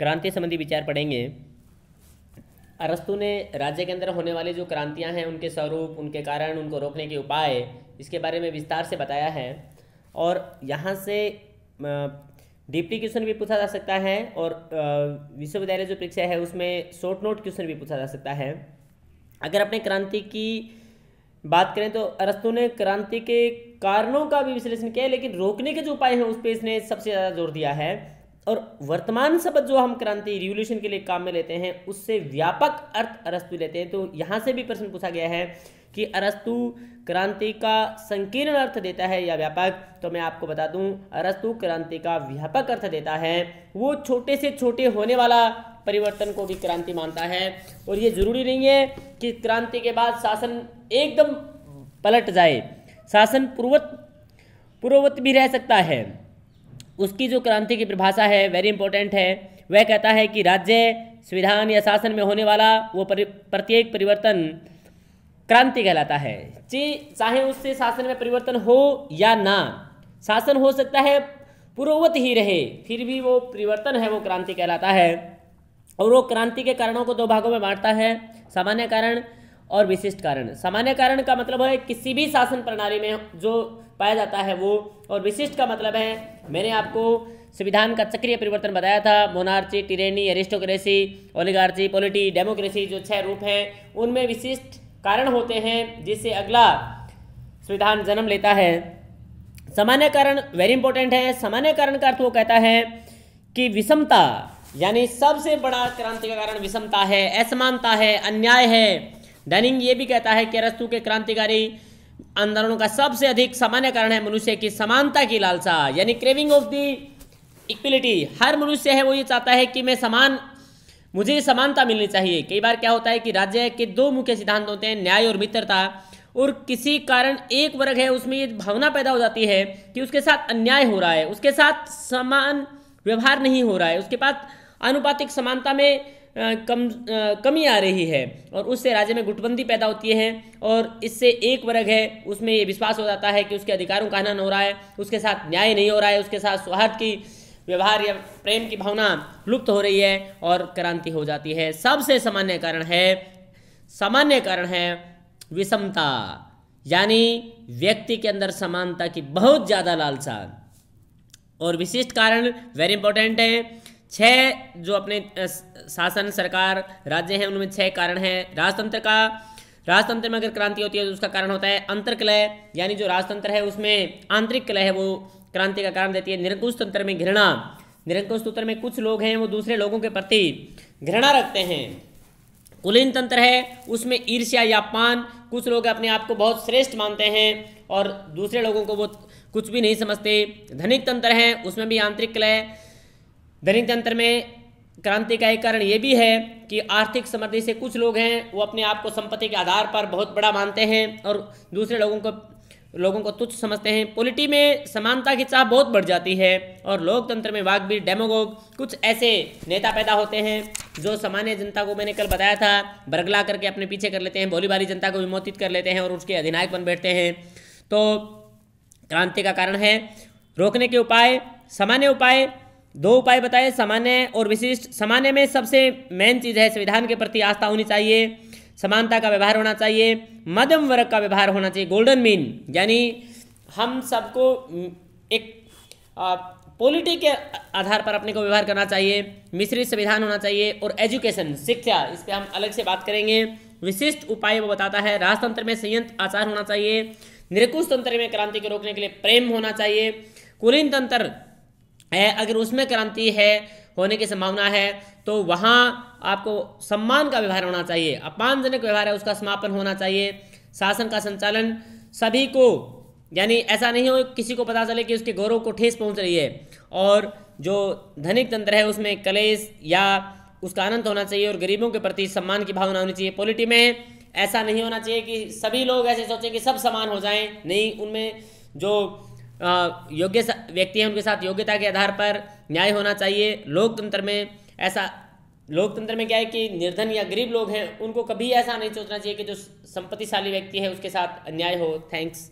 क्रांति संबंधी विचार पढ़ेंगे अरस्तु ने राज्य के अंदर होने वाली जो क्रांतियाँ हैं उनके स्वरूप उनके कारण उनको रोकने के उपाय इसके बारे में विस्तार से बताया है और यहाँ से डिप्टी क्वेश्चन भी पूछा जा सकता है और विश्वविद्यालय जो परीक्षा है उसमें शॉर्ट नोट क्वेश्चन भी पूछा जा सकता है अगर अपने क्रांति की बात करें तो अरस्तु ने क्रांति के कारणों का भी विश्लेषण किया है लेकिन रोकने के जो उपाय हैं उस पर इसने सबसे ज़्यादा जोर दिया है और वर्तमान शब्द जो हम क्रांति रिवोल्यूशन के लिए काम में लेते हैं उससे व्यापक अर्थ अरस्तु लेते हैं तो यहाँ से भी प्रश्न पूछा गया है कि अरस्तु क्रांति का संकीर्ण अर्थ देता है या व्यापक तो मैं आपको बता दूं अरस्तु क्रांति का व्यापक अर्थ देता है वो छोटे से छोटे होने वाला परिवर्तन को भी क्रांति मानता है और ये जरूरी नहीं है कि क्रांति के बाद शासन एकदम पलट जाए शासन पूर्वत पूर्ववत भी रह सकता है उसकी जो क्रांति की परिभाषा है वेरी इंपॉर्टेंट है वह कहता है कि राज्य संविधान या शासन में होने वाला वो परि, प्रत्येक परिवर्तन क्रांति कहलाता है जी चाहे उससे शासन में परिवर्तन हो या ना शासन हो सकता है पूर्ववत ही रहे फिर भी वो परिवर्तन है वो क्रांति कहलाता है और वो क्रांति के कारणों को दो भागों में बांटता है सामान्य कारण और विशिष्ट कारण सामान्य कारण का मतलब है किसी भी शासन प्रणाली में जो पाया जाता है वो और विशिष्ट का मतलब है मैंने आपको संविधान का चक्रीय परिवर्तन बताया था monarchy tyranny aristocracy oligarchy polity democracy जो छह रूप हैं उनमें विशिष्ट कारण होते हैं जिससे अगला संविधान जन्म लेता है सामान्य कारण वेरी इंपॉर्टेंट है सामान्य कारण का अर्थ वो कहता है कि विषमता यानी सबसे बड़ा क्रांति का कारण विषमता है असमानता है अन्याय है दैनिंग ये भी कहता है कि अरस्तु के क्रांतिकारी आंदोलनों का सबसे अधिक सामान्य कारण है मनुष्य की समानता की लालसा यानी क्रेविंग ऑफ दी इक्विलिटी हर मनुष्य है वो ये चाहता है कि मैं समान मुझे समानता मिलनी चाहिए कई बार क्या होता है कि राज्य के दो मुख्य सिद्धांत होते हैं न्याय और मित्रता और किसी कारण एक वर्ग है उसमें ये भावना पैदा हो जाती है कि उसके साथ अन्याय हो रहा है उसके साथ समान व्यवहार नहीं हो रहा है उसके पास अनुपातिक समानता में कम कमी आ रही है और उससे राज्य में गुटबंदी पैदा होती है और इससे एक वर्ग है उसमें ये विश्वास हो जाता है कि उसके अधिकारों का हनन हो रहा है उसके साथ न्याय नहीं हो रहा है उसके साथ सौहार्द की व्यवहार या प्रेम की भावना लुप्त हो रही है और क्रांति हो जाती है सबसे सामान्य कारण है सामान्य कारण है विषमता यानी व्यक्ति के अंदर समानता की बहुत ज़्यादा लालसा और विशिष्ट कारण वेरी इंपॉर्टेंट है छह जो अपने शासन सरकार राज्य हैं उनमें छह कारण हैं राजतंत्र का राजतंत्र में अगर क्रांति होती है तो उसका कारण होता है अंतर कलह यानी जो राजतंत्र है उसमें आंतरिक कलय है वो क्रांति का कारण देती है निरंकुश तंत्र में घृणा निरंकुश तंत्र में कुछ लोग हैं वो दूसरे लोगों के प्रति घृणा रखते हैं कुलीन तंत्र है उसमें ईर्ष्या या पान कुछ लोग अपने आप को बहुत श्रेष्ठ मानते हैं और दूसरे लोगों को वो कुछ भी नहीं समझते धनिक तंत्र है उसमें भी आंतरिक कलय धनिक तंत्र में क्रांति का एक कारण ये भी है कि आर्थिक समृद्धि से कुछ लोग हैं वो अपने आप को संपत्ति के आधार पर बहुत बड़ा मानते हैं और दूसरे लोगों को लोगों को तुच्छ समझते हैं पॉलिटी में समानता की चाह बहुत बढ़ जाती है और लोकतंत्र में भी डेमोगोग कुछ ऐसे नेता पैदा होते हैं जो सामान्य जनता को मैंने कल बताया था बरगला करके अपने पीछे कर लेते हैं भोली जनता को विमोचित कर लेते हैं और उसके अधिनायक बन बैठते हैं तो क्रांति का कारण है रोकने के उपाय सामान्य उपाय दो उपाय बताए सामान्य और विशिष्ट सामान्य में सबसे मेन चीज़ है संविधान के प्रति आस्था होनी चाहिए समानता का व्यवहार होना चाहिए मध्यम वर्ग का व्यवहार होना चाहिए गोल्डन मीन यानी हम सबको एक पॉलिटी के आधार पर अपने को व्यवहार करना चाहिए मिश्रित संविधान होना चाहिए और एजुकेशन शिक्षा इस पर हम अलग से बात करेंगे विशिष्ट उपाय वो बताता है राजतंत्र में संयंत्र आचार होना चाहिए निरकुश तंत्र में क्रांति को रोकने के लिए प्रेम होना चाहिए कुलीन तंत्र है अगर उसमें क्रांति है होने की संभावना है तो वहाँ आपको सम्मान का व्यवहार होना चाहिए अपमानजनक व्यवहार है उसका समापन होना चाहिए शासन का संचालन सभी को यानी ऐसा नहीं हो किसी को पता चले कि उसके गौरव को ठेस पहुंच रही है और जो धनिक तंत्र है उसमें कलेश या उसका आनंद होना चाहिए और गरीबों के प्रति सम्मान की भावना होनी चाहिए पॉलिटी में ऐसा नहीं होना चाहिए कि सभी लोग ऐसे सोचें कि सब समान हो जाएं नहीं उनमें जो योग्य व्यक्ति हैं उनके साथ योग्यता के आधार पर न्याय होना चाहिए लोकतंत्र में ऐसा लोकतंत्र में क्या है कि निर्धन या गरीब लोग हैं उनको कभी ऐसा नहीं सोचना चाहिए कि जो संपत्तिशाली व्यक्ति है उसके साथ अन्याय हो थैंक्स